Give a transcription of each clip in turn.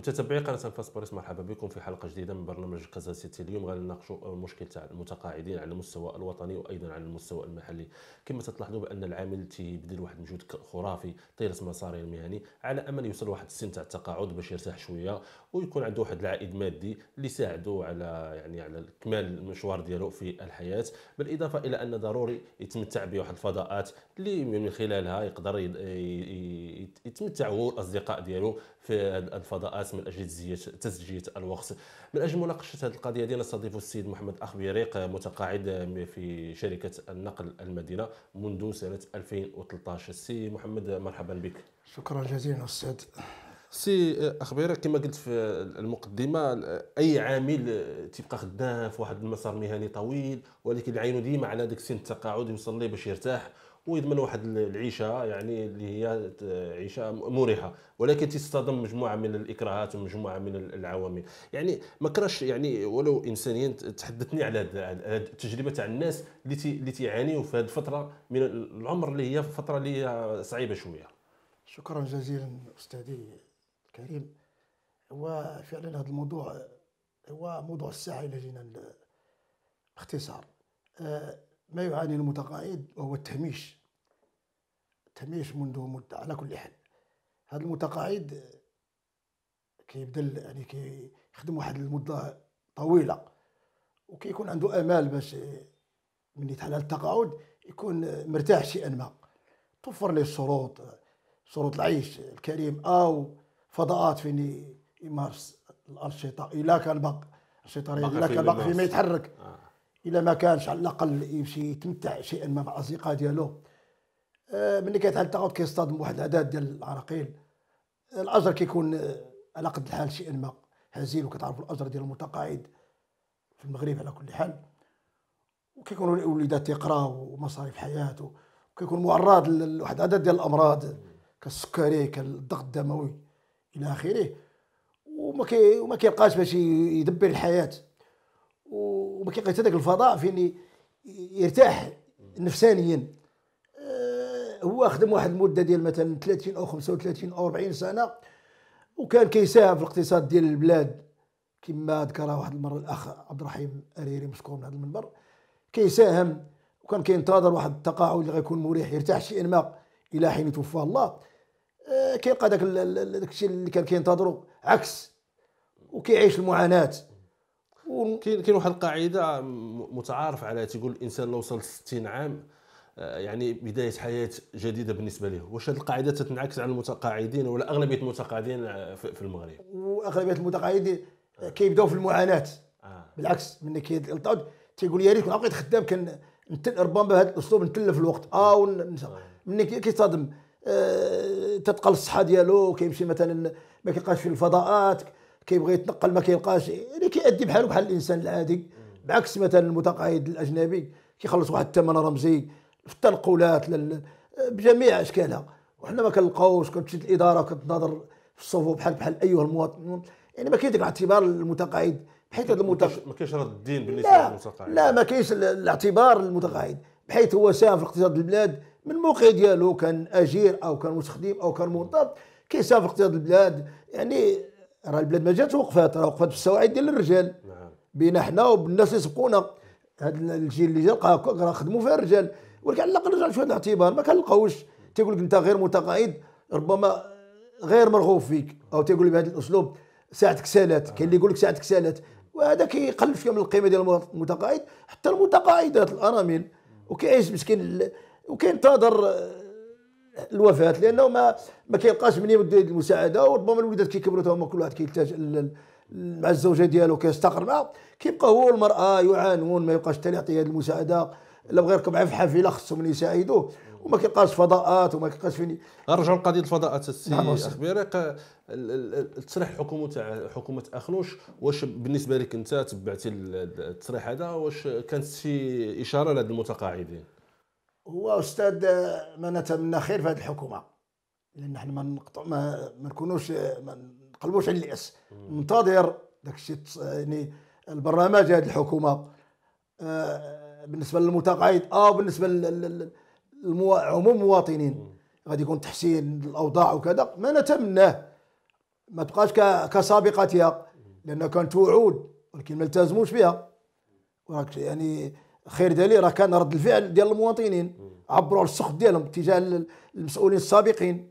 متتبعي قناه فاسبوريس مرحبا بكم في حلقه جديده من برنامج كازا سيتي اليوم غنناقشوا المشكل تاع المتقاعدين على المستوى الوطني وايضا على المستوى المحلي كما تلاحظوا بان العامل تيبذل واحد المجهود خرافي طيله مساره المهني على امل يوصل واحد السن تاع التقاعد باش يرتاح شويه ويكون عنده واحد العائد مادي اللي يساعده على يعني على اكمال المشوار ديالو في الحياه بالاضافه الى ان ضروري يتمتع بواحد الفضاءات اللي من خلالها يقدر يتمتع هو الاصدقاء ديالو في الفضاءات الناس من اجل تسجيه الوقت من اجل مناقشه هذه القضيه ديالنا نستضيف السيد محمد اخبيريق متقاعد في شركه النقل المدينه منذ سنه 2013 سي محمد مرحبا بك شكرا جزيلا استاذ سي اخبيرك كما قلت في المقدمه اي عامل تيبقى خدام في واحد المسار مهني طويل ولكن العين ديما على ديك سن التقاعد يوصل ليه باش يرتاح ويضمن واحد العيشه يعني اللي هي عيشه مريحه ولكن تصطدم مجموعه من الاكراهات ومجموعه من العوامل يعني ما كراش يعني ولو انسانيا تحدثني على التجربه تاع الناس اللي اللي تيعانيو في هذه الفتره من العمر اللي هي فتره اللي هي صعيبه شويه شكرا جزيلا استاذي الكريم هو فعلا هذا الموضوع هو موضوع الساعه الى جينا باختصار آه، ما يعاني المتقاعد وهو التهميش التهميش منذ مدة على كل حال هذا المتقاعد كيبدا يعني كيخدم واحد المدة طويلة وكيكون عنده امال باش من يتحلى التقاعد يكون مرتاح شيئا ما توفر ليه الشروط شروط العيش الكريم او فضاءات فين يمارس الانشطه الا كان باقي الانشطه الا كان باق فيما يتحرك آه. الا ما كانش على الاقل يمشي يتمتع شيئا ما مع الاصدقاء ديالو آه، ملي كيتعال تعاود كيصطادم واحد العدد ديال العراقيل الاجر كيكون آه، على قد الحال شيئا ما هزيل وكتعرفوا الاجر ديال المتقاعد في المغرب على كل حال وكيكونوا الوليدات تيقراو ومصاريف حياته وكيكون معرض لواحد العدد ديال الامراض كالسكري كالضغط الدموي الى اخره وما كي وما كيلقاش باش يدبر الحياه و وبكي هذاك الفضاء فين يرتاح نفسانيا آه، هو خدم واحد المده ديال مثلا 30 او 35 او 40 سنه وكان كيساهم في الاقتصاد ديال البلاد كما ذكرها واحد المره الاخ عبد الرحيم اريري مشكور من هذا المنبر كيساهم وكان كينتظر واحد التقاعد اللي غيكون مريح يرتاح شيء ما الى حين توفى الله آه، كيلقى داك داك الشيء اللي كان كينتظرو عكس وكيعيش المعاناه وكاين كاين واحد القاعده متعارف عليها تيقول الانسان لو وصل 60 عام آه، يعني بدايه حياه جديده بالنسبه له واش هذه القاعده تتنعكس على المتقاعدين ولا اغلبيه المتقاعدين في المغرب واغلبيه المتقاعدين كيبداو في المعاناه آه. بالعكس ملي كيطلعوا تيقول يا ريت كنت بقيت خدام كان ربما بهذا الاسلوب نتلف الوقت اه من كيصطدم آه, آه، تتقل الصحه ديالو كيمشي مثلا ما كيلقاش في الفضاءات كيبغي يتنقل ما كيلقاش يعني كيأدي بحاله بحال الانسان العادي بعكس مثلا المتقاعد الاجنبي كيخلص واحد الثمن رمزي في التنقلات لل... بجميع اشكالها وحنا ما كنلقاوش كتمشي الاداره كتناظر في الصفوف بحال بحال ايها المواطن يعني ما كاين ذاك الاعتبار المتقاعد بحيث هذا المتقاعد ما كاينش رد الدين بالنسبه للمتقاعد لا ما كاينش الاعتبار المتقاعد بحيث هو ساهم في اقتصاد البلاد من الموقع ديالو كان اجير او كان مستخدم او كان موظف كيساهم في اقتصاد البلاد يعني راه البلاد ما جاتش وقفات راه وقفات بالسواعد ديال الرجال نعم بينا حنا وبالناس اللي سبقونا هذا الجيل اللي جا راه خدموا فيها الرجال ولكن على الاقل رجعوا شويه الاعتبار ما كنلقاوش تيقول لك انت غير متقاعد ربما غير مرغوب فيك او تيقول لك بهذا الاسلوب ساعتك سالات كاين اللي يقول لك ساعتك سالات وهذا كيقلل فيهم القيمه ديال المتقاعد حتى المتقاعدات الارامل وكيعيش مسكين وكينتظر الوفاه لانه ما ما كيلقاش من يمد المساعده وربما الوليدات كيكبروا تما كل واحد كيلتاج مع الزوجه ديالو كيستقر معها كيبقى هو والمراه يعانون ما يبقاش حتى يعطي يعطيه المساعده الا بغى يركب معاه في حافله خصو من يساعدوه وما كيلقاش فضاءات وما كيلقاش فين نرجعوا لقضيه الفضاءات السي نعم التصريح الحكومي تاع حكومه اخنوش واش بالنسبه لك انت تبعتي التصريح هذا واش كانت شي اشاره لهاد المتقاعدين هو استاذ ما نتمنى خير في هذه الحكومه لان احنا ما نقطع ما, ما نكونوش ما نقلبوش على الياس ننتظر داك الشيء يعني البرنامج هذه الحكومه آه، بالنسبه للمتقاعد اه بالنسبه للعموم المواطنين غادي يكون تحسين الاوضاع وكذا ما نتمناه ما تبقاش كسابقتها لان كانت وعود ولكن ما التزموش بها يعني خير دليل راه كان رد الفعل ديال المواطنين عبروا السخط ديالهم تجاه المسؤولين السابقين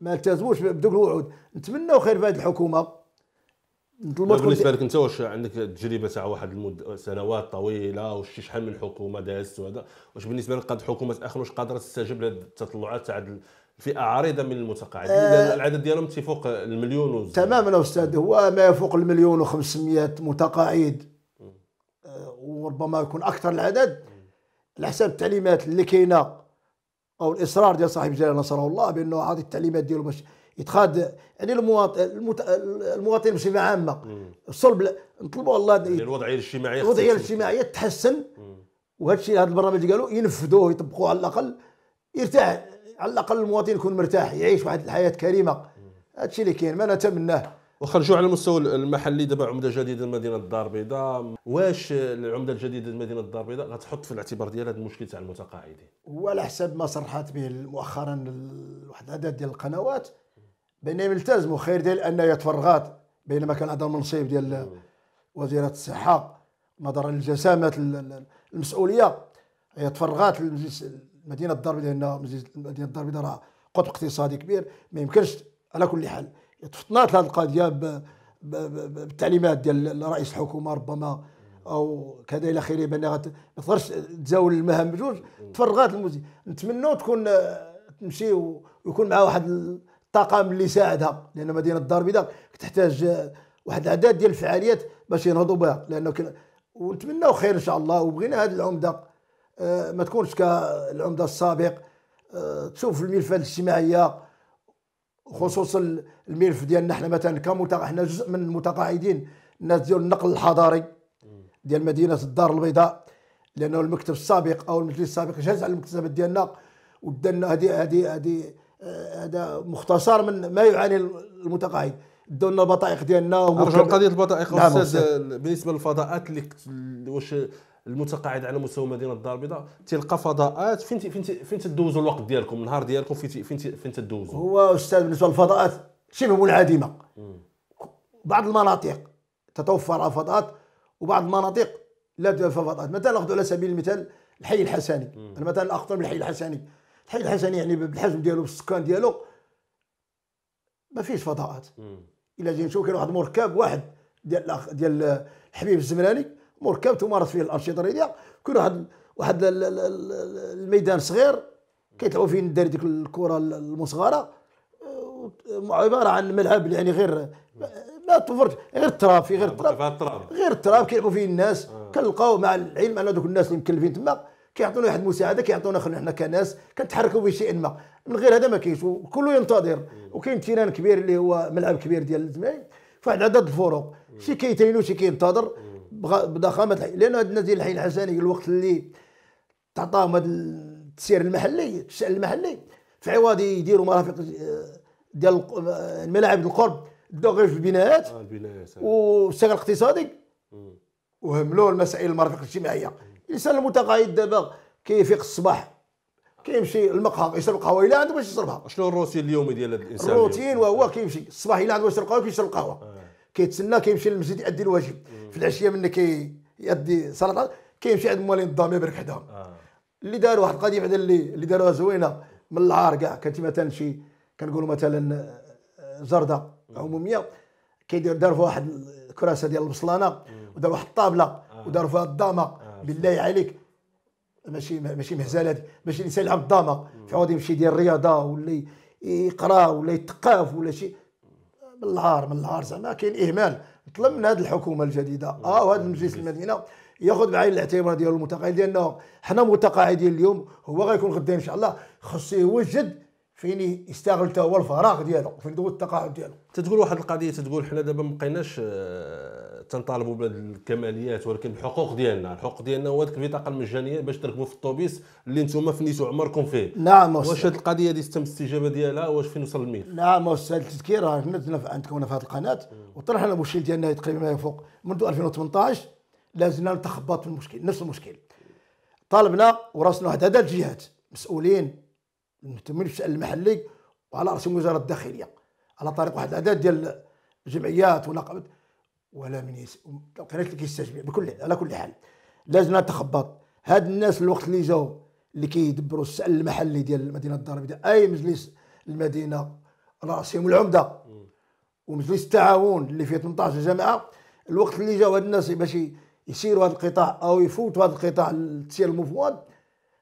ما التزموش بدوك الوعود نتمنوا خير في هذه الحكومه نطلبوا بالنسبه لك انت واش عندك تجربه تاع واحد المد... سنوات طويله وشتي شحال من حكومه دازت وهذا واش بالنسبه لك قد حكومه اخر واش قادره تستجيب لهذ التطلعات تاع فئه عريضه من المتقاعدين آه العدد ديالهم تيفوق المليون وزي. تماما استاذ هو ما يفوق المليون و500 متقاعد آه، وربما يكون اكثر العدد على حساب التعليمات اللي كاينه او الاصرار ديال صاحب الجلاله نصره الله بانه هذه التعليمات ديالو باش يتخاد يعني المواطن المواطن بصفه عامه الصلب نطلبوا الله يعني الوضعيه الاجتماعيه الوضعيه الاجتماعيه تحسن وهذا الشيء هذا البرنامج قالوا ينفذوه يطبقوه على الاقل يرتاح على الاقل المواطن يكون مرتاح يعيش واحد الحياه كريمه هذا الشيء اللي كاين ما نتمناه واخا نرجعوا على المستوى المحلي دابا عمده جديده لمدينه الدار البيضاء واش العمده الجديده لمدينه الدار البيضاء غتحط في الاعتبار ديالها هذا المشكل تاع المتقاعدين هو على حسب ما صرحت به مؤخرا واحد العدد ديال القنوات بانهم التزموا خير ديال ان تفرغات بينما كان هذا المنصب ديال وزيره الصحه نظرا لجسامه المسؤوليه هي تفرغات مدينه الدار البيضاء مدينه الدار البيضاء راه قطب اقتصادي كبير ما يمكنش على كل حال تفطنات لهذه القضيه بالتعليمات ديال رئيس الحكومه ربما او كذا الى اخره بان ما تقدرش تزاول المهام بجوج تفرغات الموسيقى نتمنوا تكون آه، تمشي ويكون معها واحد الطاقم اللي يساعدها لان مدينه الدار البيضاء تحتاج آه، واحد العدد ديال الفعاليات باش ينهضوا بها لانه ونتمناو خير ان شاء الله وبغينا هذه العمده آه، ما تكونش كالعمده السابق تشوف الملفات الاجتماعيه خصوص الملف ديالنا حنا مثلا كمتقع حنا جزء من المتقاعدين الناس ديال النقل الحضاري ديال مدينه الدار البيضاء لانه المكتب السابق او المجلس السابق جهز على المكتسبات ديالنا ودنا هذه هذه هذه هذا مختصر من ما يعاني المتقاعد داو لنا البطائق ديالنا ارجعوا لقضيه البطائق نعم، استاذ بالنسبه للفضاءات اللي واش المتقاعد على مستوى مدينه الدار البيضاء تلقى فضاءات فين فين فين تدوزوا الوقت ديالكم النهار ديالكم فين فين فين تدوزوا هو استاذ بالنسبه للفضاءات شبه منعدمه بعض المناطق تتوفر فضاءات وبعض المناطق لا توفر فضاءات مثلا ناخذ على سبيل المثال الحي الحسني انا مثلا اخطر من الحي الحسني الحي الحسني يعني بالحجم ديالو بالسكان ديالو ما فيش فضاءات الا جينا نشوف كاين واحد مركب واحد ديال ديال الحبيب الزمراني مركب تمارس فيه الانشطه الرياضيه كل واحد واحد الميدان صغير كيتلعبوا فيه ندير ديك الكره المصغره عباره عن ملعب يعني غير ما توفرش غير التراب فيه غير آه، التراب غير التراب كيلعبوا فيه الناس آه. كنلقاو مع العلم ان دوك الناس اللي مكلفين تما كيعطونا واحد المساعده كيعطونا خلينا حنا كناس كنتحركوا بشيء ما من غير هذا ما كاينش وكله ينتظر وكاين تيران كبير اللي هو ملعب كبير ديال الزمالك فواحد عدد الفروق شي كيترينو شي كينتظر بضخامه الحي لان هاد الناس ديال الحي الحسني الوقت اللي تعطاهم هاد التسير المحلي الشان المحلي في عوض يديروا مرافق آه، ديال آه، الملاعب القرب بداو غير في البنايات آه، والسكن الاقتصادي وهملوا المسائل المرافق الاجتماعيه الانسان المتقاعد دابا كيفيق الصباح كيمشي المقهى يشرب قهوه الا عنده باش يشربها شنو الروتين اليومي ديال الانسان الروتين وهو كيمشي الصباح الا عنده باش يشرب قهوه كيشرب قهوه آه. كيتسنى كيمشي للمسجد يأدي الواجب في العشيه ملي كيأدي صلاه كيمشي عند موالين الدار يبارك حداهم آه. اللي دار واحد القضيه بعدا اللي اللي داروها زوينه من العار كاع كانت مثلا شي كنقولوا مثلا آه، زرده عموميه كيدير دار فيها واحد الكراسه ديال البصلانه ودار واحد الطابله آه. ودار فيها الضامه بالله عليك ماشي ماشي مهزله هذه ماشي الانسان يلعب الضامه في عوض يمشي يدير الرياضه ولا يقرا ولا يتقاف ولا شي من النهار من النهار زعما كاين اهمال نطلب من هذه الحكومه الجديده اه وهذا المجلس المدينه ياخذ بعين الاعتبار ديالو المتقاعد لانه حنا متقاعدين اليوم هو غيكون غدا ان شاء الله خصو يوجد فين يستغل حتى هو الفراغ ديالو فين هو التقاعد ديالو تتقول واحد القضيه تتقول حنا دابا ما بقيناش آه، تنطالبوا بهذه الكماليات ولكن الحقوق ديالنا الحقوق ديالنا هو ديك البطاقه المجانيه باش تركبوا في الطوبيس اللي نتوما فنيتوا عمركم فيه نعم أستاذ. واش هذه القضيه اللي تم الاستجابه ديالها واش فين وصل الميل نعم استاذ التذكير عندكم هنا في هذه القناه وطرحنا المشكل ديالنا تقريبا ما يفوق منذ 2018 لازلنا نتخبط في المشكل نفس المشكل طالبنا وراسنا عدد الجهات مسؤولين مهتمين بالشان المحلي وعلى راسهم وزاره الداخليه على طريق واحد العدد ديال الجمعيات ونقابات ولا من يس... قريت اللي كيستجمع بكل على كل حال لازم نتخبط هاد الناس الوقت اللي جاو اللي كيدبروا السؤال المحلي ديال المدينه البيضاء اي مجلس المدينه راسهم العمده ومجلس التعاون اللي فيه 18 جامعه الوقت اللي جاو هاد الناس باش يسيروا هذا القطاع او يفوتوا هذا القطاع التسيير المفوض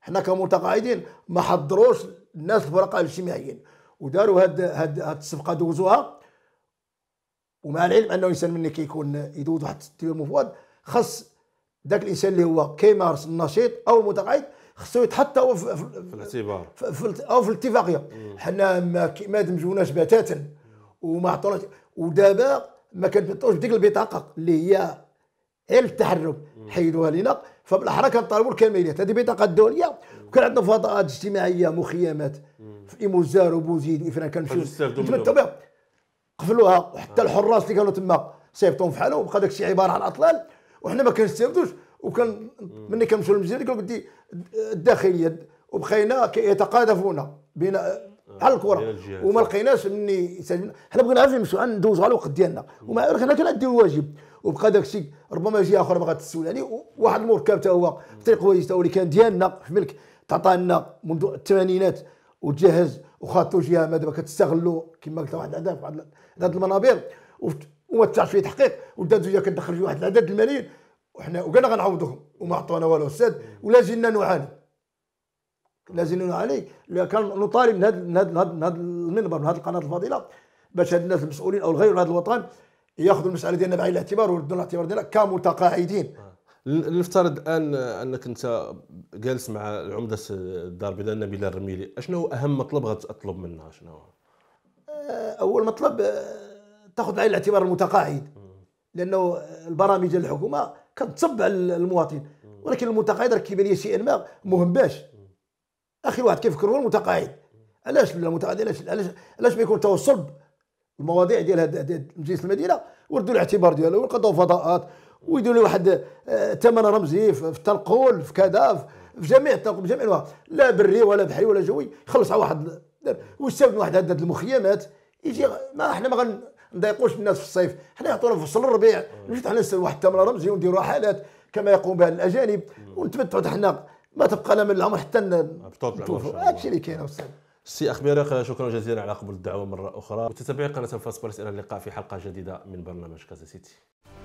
حنا كمتقاعدين ما حضروش الناس الفرقاء الاجتماعيين وداروا هاد هاد, هاد الصفقه دوزوها ومع العلم انه الانسان ملي كيكون يدوز واحد التيار مفوض خاص ذاك الانسان اللي هو كيمارس النشيط او المتقاعد خصو يتحط هو في, الاعتبار او في الاتفاقيه حنا ما ما دمجوناش بتاتا وما عطوناش ودابا ما كنبطوش بديك البطاقه اللي هي علم التحرك حيدوها لنا فبالاحرى كنطالبوا الكماليات هذه بطاقه دوليه وكان عندنا فضاءات اجتماعيه مخيمات في ايموزار وبوزيد وافران كنمشيو نتمتعوا بها قفلوها وحتى آه. الحراس اللي كانوا تما سيفطوهم في حالهم بقى داكشي عباره عن اطلال وحنا ما كنستافدوش وكان ملي كنمشيو للمجزيره كنقول لك الداخليه وبقينا يتقاذفونا بين على آه. الكره وما لقيناش مني حنا بغينا غير نمشيو ندوزو على الوقت ديالنا وما ذلك حنا كنديو الواجب وبقى داكشي ربما جهه اخرى ما غاتسول عليه يعني واحد المركب حتى هو طريق هو اللي كان ديالنا في ملك تعطى لنا منذ الثمانينات وتجهز وخاطو جهه ما دابا كتستغلوا كما قلت واحد العدد واحد هذه المنابر وما تسعش فيه تحقيق ودازو جا كتدخل فيه واحد العدد الملايين وحنا وكنا غنعوضوهم وما عطونا والو استاذ ولا زلنا نعاني لا زلنا نعاني كان نطالب من هذا من هذا من هذا المنبر من هذه القناه الفاضله باش هاد الناس المسؤولين او الغير هذا الوطن ياخذوا المساله ديالنا بعين الاعتبار ويردوا الاعتبار ديالنا كمتقاعدين لنفترض الان انك انت جالس مع العمده الدار البيضاء نبيله الرميلي اشنو اهم مطلب غتطلب منها شنو آه، اول مطلب آه، تاخذ عين الاعتبار المتقاعد لانه البرامج ديال الحكومه على المواطن ولكن المتقاعد راه كيبان لي ما مهم باش اخر واحد كيفكر هو المتقاعد علاش المتقاعد علاش علاش علاش ما يكون توصل المواضيع ديال مجلس المدينه وردوا الاعتبار ديالو وقضوا فضاءات ويديروا لي واحد آه، ثمن رمزي في التنقل في كذا في جميع التنقول بجميع الانواع لا بري ولا بحري ولا جوي يخلص على واحد واستفد واحد عدد المخيمات يجي ما احنا ما غنضايقوش الناس في الصيف حنا يعطونا في فصل الربيع حنا لنا واحد الثمن رمزي ونديروا حالات كما يقوم بها الاجانب ونتمتعوا حنا ما تبقى لنا من العمر حتى هادشي اللي كاين استاذ سي اخبارك شكرا جزيلا على قبول الدعوه مره اخرى وتتابعي قناه فاس باريس الى اللقاء في حلقه جديده من برنامج كازا سيتي